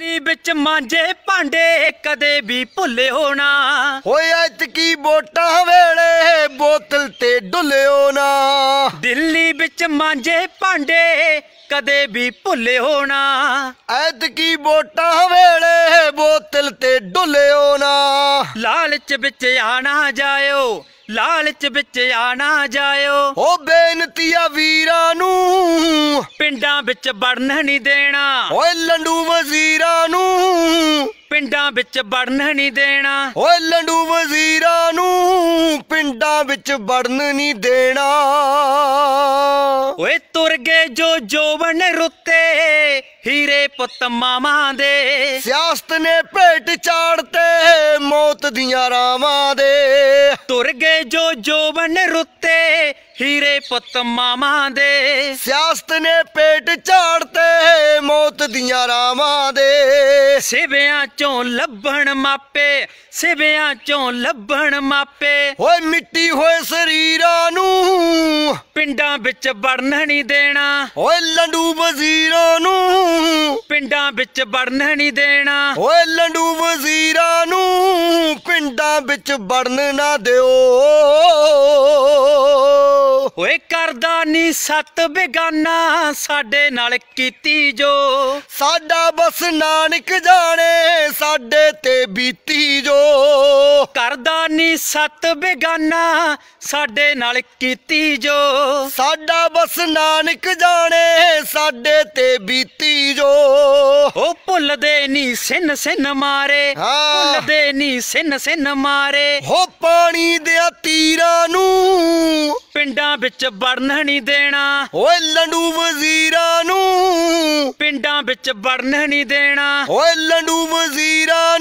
ਲੀ ਵਿੱਚ ਮਾਂਜੇ ਭਾਂਡੇ ਕਦੇ ਵੀ ਭੁੱਲਿਓ ਨਾ ਹੋਏ ਕੀ ਬੋਟਾ ਵੇਲੇ ਬੋਤਲ ਤੇ ਡੁੱਲਿਓ ਨਾ ਦਿੱਲੀ ਵਿੱਚ ਮਾਂਜੇ ਭਾਂਡੇ ਕਦੇ ਵੀ ਭੁੱਲੇ ਹੋਣਾ ਐਦ ਕੀ ਵੋਟਾਂ ਵੇਲੇ ਬੋਤਲ ਤੇ ਡੁੱਲਿਓ ਨਾ ਲਾਲਚ ਵਿੱਚ ਆਣਾ ਜਾਇਓ ਲਾਲਚ ਵਿੱਚ ਆਣਾ ਜਾਇਓ ਓ ਬੇਨਤੀਆ ਵੀਰਾਂ ਨੂੰ ਪਿੰਡਾਂ ਵਿੱਚ ਵੜਨ ਨਹੀਂ ਦੇਣਾ ਓਏ ਲੰਡੂ ਵਜ਼ੀਰਾਂ ਨੂੰ ਪਿੰਡਾਂ ਵਿੱਚ ਵੜਨ ਨਹੀਂ ਦੇਣਾ ਓਏ ਲੰਡੂ ਵਜ਼ੀਰਾਂ ਤੂੰ ਪਿੰਡਾਂ ਵਿੱਚ ਵੜਨ ਨਹੀਂ ਦੇਣਾ ਓਏ ਤੁਰ ਗਏ ਜੋ ਜੋਵਨ ਰੁੱਤੇ ਹੀਰੇ ਪੁੱਤ ਮਾਵਾਂ ਦੇ ਸਿਆਸਤ ਨੇ ਭੇਟ ਚਾੜਤੇ ਮੌਤ ਦੀਆਂ ਰਾਵਾਂ ਦੇ ਤੁਰ ਗਏ ਜੋ ਜੋਵਨ ਰੁੱਤੇ ਹੀਰੇ ਪੁੱਤ ਮਾਵਾਂ ਦੇ ਸਿਆਸਤ ਨੇ ਪੇਟ ਚਾੜਤੇ ਮੌਤ ਦੀਆਂ ਰਾਵਾਂ ਦੇ ਸਿਵਿਆਂ ਚੋਂ ਲੱਭਣ ਮਾਪੇ ਸਿਵਿਆਂ ਚੋਂ ਲੱਭਣ ਮਾਪੇ ਓਏ ਮਿੱਟੀ ਹੋਏ ਸਰੀਰਾਂ ਨੂੰ ਪਿੰਡਾਂ ਵਿੱਚ ਵੜਨ ਨਹੀਂ ਦੇਣਾ ਓਏ ਲੰਡੂ ਵਜ਼ੀਰਾਂ ਨੂੰ ਪਿੰਡਾਂ ਵਿੱਚ ਵੜਨ ਨਹੀਂ ਦੇਣਾ ਓਏ ਲੰਡੂ ਵਜ਼ੀਰਾਂ ਨੂੰ ਪਿੰਡਾਂ ਵਿੱਚ ਵੜਨ ਨਾ ਦਿਓ ਓਏ ਕਰਦਾ ਨੀ ਸਤ ਬੇਗਾਨਾ ਸਾਡੇ ਨਾਲ ਕੀਤੀ ਜੋ ਸਾਡਾ ਬਸ ਨਾਨਕ ਜਾਣੇ ਸਾਡੇ ਤੇ ਬੀਤੀ ਜੋ ਕਰਦਾ ਨਹੀਂ ਸਤ ਬੇਗਾਨਾ ਸਾਡੇ ਨਾਲ ਕੀਤੀ ਜੋ ਸਾਡਾ ਬਸ ਨਾਨਕ ਜਾਣੇ ਸਾਡੇ ਤੇ ਬੀਤੀ ਜੋ ਉਹ ਭੁੱਲਦੇ ਨਹੀਂ ਸਿਨ ਸਿਨ ਮਾਰੇ ਭੁੱਲਦੇ ਨਹੀਂ ਸਿਨ ਸਿਨ ਮਾਰੇ ਹੋ ਪਾਣੀ ਦੇ ਤੀਰਾਂ ਨੂੰ ਪਿੰਡਾਂ ਵਿੱਚ ਵੜਨ ਨਹੀਂ ਦੇਣਾ ਓਏ ਲੰਡੂ ਵਜ਼ੀਰਾਂ ਨੂੰ ਪਿੰਡਾਂ ਵਿੱਚ ਵੜਨ ਨਹੀਂ ਦੇਣਾ ਓਏ ਲੰਡੂ ਵਜ਼ੀਰਾਂ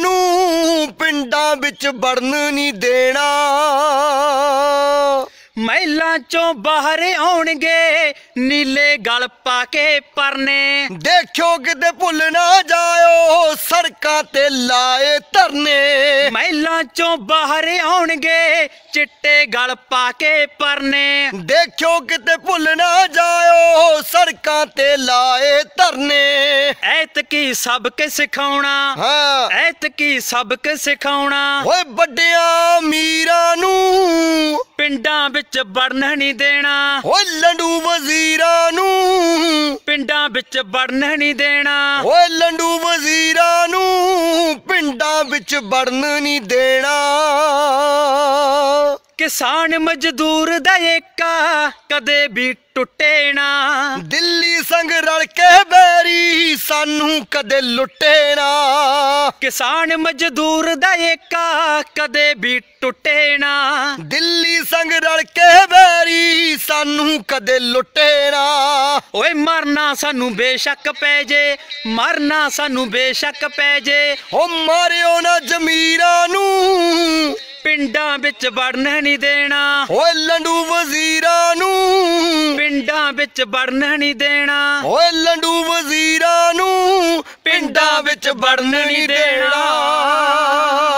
ਨੂੰ ਪਿੰਡਾਂ ਵਿੱਚ ਵੜਨ ਨਹੀਂ ਦੇਣਾ ਮਹਿਲਾਂ ਚੋਂ ਬਾਹਰ ਆਉਣਗੇ ਨੀਲੇ ਗਲ ਪਾ ਕੇ ਪਰਨੇ ਦੇਖਿਓ ਕਿਤੇ ਭੁੱਲ ਨਾ ਜਾਇਓ ਸੜਕਾਂ ਤੇ ਲਾਏ ਧਰਨੇ ਮਹਿਲਾਂ ਚੋਂ ਬਾਹਰ ਆਉਣਗੇ ਚਿੱਟੇ ਗਲ ਪਾ ਕੇ ਪਰਨੇ ਦੇਖਿਓ ਕਿਤੇ ਭੁੱਲ ਨਾ ਜਾਇਓ ਸੜਕਾਂ ਤੇ ਲਾਏ ਧਰਨੇ ਐਤ ਕੀ ਸਬਕ ਸਿਖਾਉਣਾ ਹਾਂ ਐਤ ਕੀ ਸਬਕ ਸਿਖਾਉਣਾ ਓਏ ਵੱਡਿਆਂ ਪਿੰਡਾਂ ਵਿੱਚ ਵੜਨ ਨਹੀਂ ਦੇਣਾ ਓਏ ਲੰਡੂ ਵਜ਼ੀਰਾਂ ਨੂੰ ਪਿੰਡਾਂ ਵਿੱਚ ਵੜਨ ਨਹੀਂ ਦੇਣਾ ਓਏ ਲੰਡੂ ਵਜ਼ੀਰਾਂ ਨੂੰ ਪਿੰਡਾਂ ਵਿੱਚ ਵੜਨ ਨਹੀਂ ਦੇਣਾ ਕਿਸਾਨ ਮਜ਼ਦੂਰ ਦਾ ਏਕਾ ਕਦੇ ਵੀ ਟੁੱਟੇ ਨਾ ਦਿੱਲੀ ਸੰਗ ਰਲ ਕੇ ਬੈਰੀ ਸਾਨੂੰ ਕਦੇ ਲੁੱਟੇ ਨਾ ਕਿਸਾਨ ਮਜ਼ਦੂਰ ਦਾ ਏਕਾ ਕਦੇ ਵੀ ਟੁੱਟੇ ਨਾ ਦਿੱਲੀ ਸੰਗ ਰਲ ਕੇ ਬੈਰੀ ਸਾਨੂੰ ਕਦੇ ਲੁੱਟੇ ਨਾ ਓਏ ਮਰਨਾ ਸਾਨੂੰ ਬੇਸ਼ੱਕ ਪੈ ਜੇ ਮਰਨਾ ਸਾਨੂੰ ਬੇਸ਼ੱਕ ਪੈ ਜੇ ਓ ਮਾਰਿਓ ਨਾ ਜ਼ਮੀਰਾਂ ਨੂੰ ਪਿੰਡਾਂ ਵਿੱਚ ਵੜਨ ਨਹੀਂ ਦੇਣਾ ਓਏ ਲੰਡੂ ਵਜ਼ੀਰਾਂ ਨੂੰ ਪਿੰਡਾਂ ਵਿੱਚ ਵੜਨ ਨਹੀਂ ਦੇਣਾ ਓਏ ਲੰਡੂ ਵਜ਼ੀਰਾਂ ਨੂੰ ਪਿੰਡਾਂ ਵਿੱਚ ਵੜਨ ਨਹੀਂ ਦੇਣਾ